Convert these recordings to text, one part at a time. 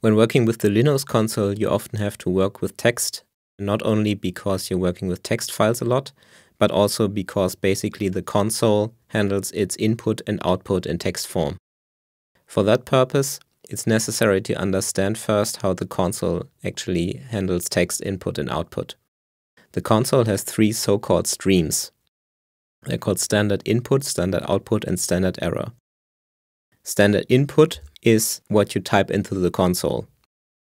When working with the Linux console, you often have to work with text, not only because you're working with text files a lot, but also because basically the console handles its input and output in text form. For that purpose, it's necessary to understand first how the console actually handles text input and output. The console has three so-called streams. They're called standard input, standard output, and standard error. Standard input is what you type into the console.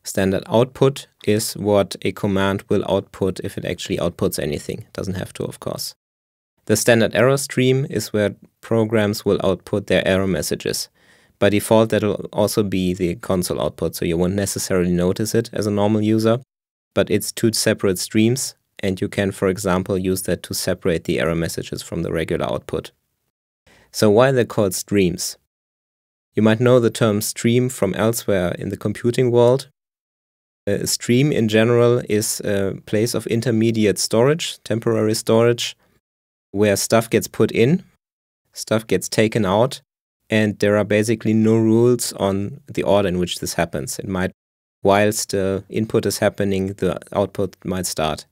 Standard output is what a command will output if it actually outputs anything. It doesn't have to, of course. The standard error stream is where programs will output their error messages. By default, that'll also be the console output, so you won't necessarily notice it as a normal user, but it's two separate streams and you can, for example, use that to separate the error messages from the regular output. So why are they called streams? You might know the term stream from elsewhere in the computing world. A stream in general is a place of intermediate storage, temporary storage, where stuff gets put in, stuff gets taken out, and there are basically no rules on the order in which this happens. It might, whilst the input is happening, the output might start.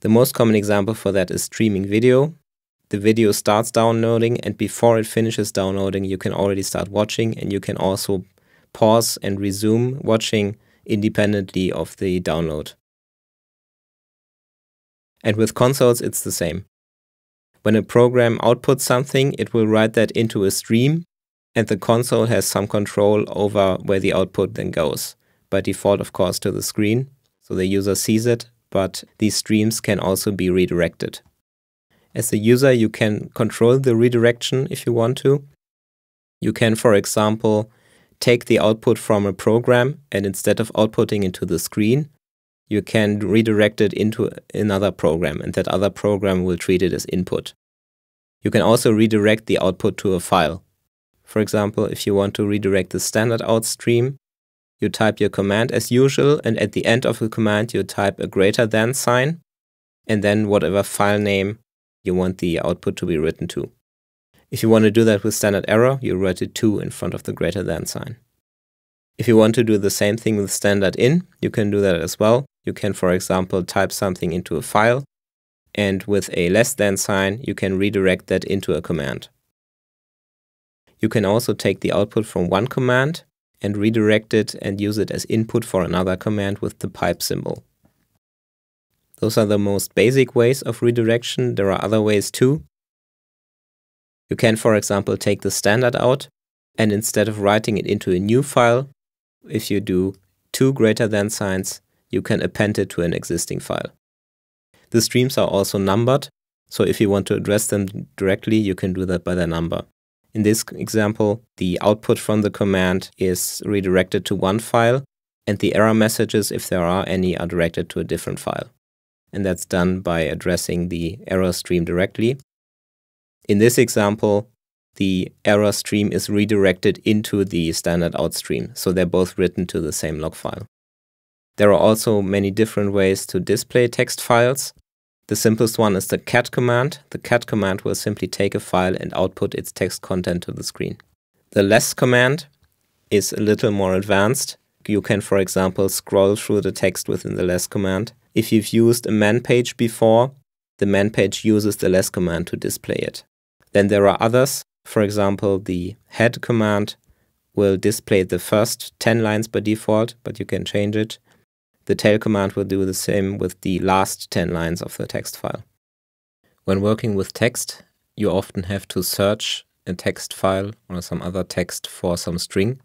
The most common example for that is streaming video. The video starts downloading and before it finishes downloading, you can already start watching and you can also pause and resume watching independently of the download. And with consoles, it's the same. When a program outputs something, it will write that into a stream, and the console has some control over where the output then goes. By default, of course, to the screen, so the user sees it, but these streams can also be redirected. As a user, you can control the redirection if you want to. You can, for example, take the output from a program and instead of outputting into the screen, you can redirect it into another program and that other program will treat it as input. You can also redirect the output to a file. For example, if you want to redirect the standard out stream, you type your command as usual, and at the end of the command, you type a greater than sign, and then whatever file name you want the output to be written to. If you want to do that with standard error, you write it to in front of the greater than sign. If you want to do the same thing with standard in, you can do that as well. You can, for example, type something into a file, and with a less than sign, you can redirect that into a command. You can also take the output from one command and redirect it and use it as input for another command with the pipe symbol. Those are the most basic ways of redirection, there are other ways too. You can for example take the standard out and instead of writing it into a new file, if you do two greater than signs, you can append it to an existing file. The streams are also numbered, so if you want to address them directly, you can do that by their number. In this example, the output from the command is redirected to one file and the error messages, if there are any, are directed to a different file. And that's done by addressing the error stream directly. In this example, the error stream is redirected into the standard out stream, so they're both written to the same log file. There are also many different ways to display text files. The simplest one is the cat command. The cat command will simply take a file and output its text content to the screen. The less command is a little more advanced. You can, for example, scroll through the text within the less command. If you've used a man page before, the man page uses the less command to display it. Then there are others. For example, the head command will display the first 10 lines by default, but you can change it. The tail command will do the same with the last 10 lines of the text file. When working with text, you often have to search a text file or some other text for some string,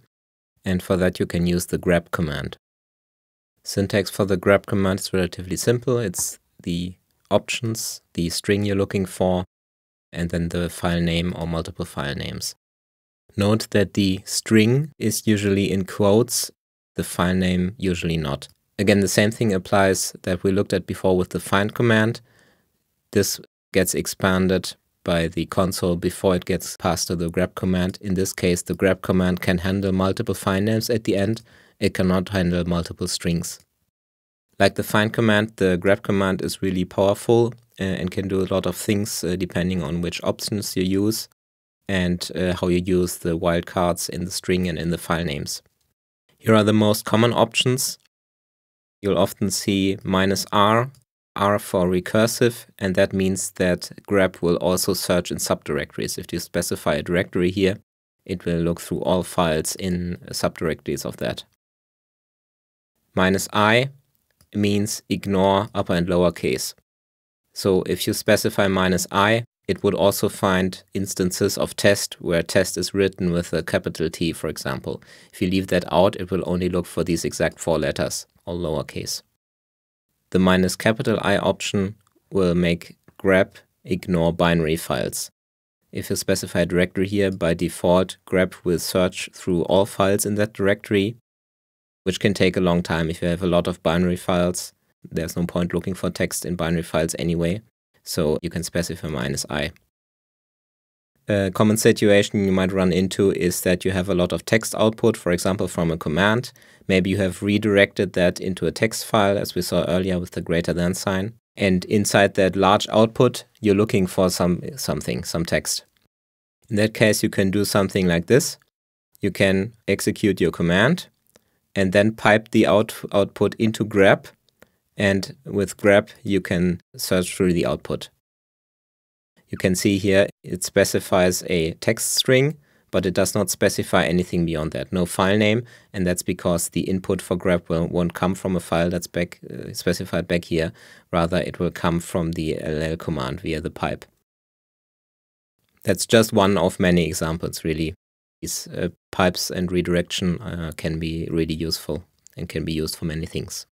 and for that you can use the grep command. Syntax for the grep command is relatively simple. It's the options, the string you're looking for, and then the file name or multiple file names. Note that the string is usually in quotes, the file name usually not. Again, the same thing applies that we looked at before with the find command. This gets expanded by the console before it gets passed to the grep command. In this case, the grep command can handle multiple file names at the end. It cannot handle multiple strings. Like the find command, the grep command is really powerful uh, and can do a lot of things uh, depending on which options you use and uh, how you use the wildcards in the string and in the file names. Here are the most common options you'll often see minus R, R for recursive, and that means that grep will also search in subdirectories. If you specify a directory here, it will look through all files in subdirectories of that. Minus I means ignore upper and lower case. So if you specify minus I, it would also find instances of test where test is written with a capital T, for example. If you leave that out, it will only look for these exact four letters all lowercase. The minus capital I option will make grep ignore binary files. If you specify a directory here, by default, grep will search through all files in that directory, which can take a long time. If you have a lot of binary files, there's no point looking for text in binary files anyway, so you can specify minus i. A uh, common situation you might run into is that you have a lot of text output, for example, from a command. Maybe you have redirected that into a text file, as we saw earlier with the greater than sign. And inside that large output, you're looking for some something, some text. In that case, you can do something like this. You can execute your command and then pipe the out output into grep. And with grep, you can search through the output. You can see here it specifies a text string, but it does not specify anything beyond that, no file name, and that's because the input for grep will, won't come from a file that's back uh, specified back here, rather it will come from the ll command via the pipe. That's just one of many examples really. These uh, pipes and redirection uh, can be really useful and can be used for many things.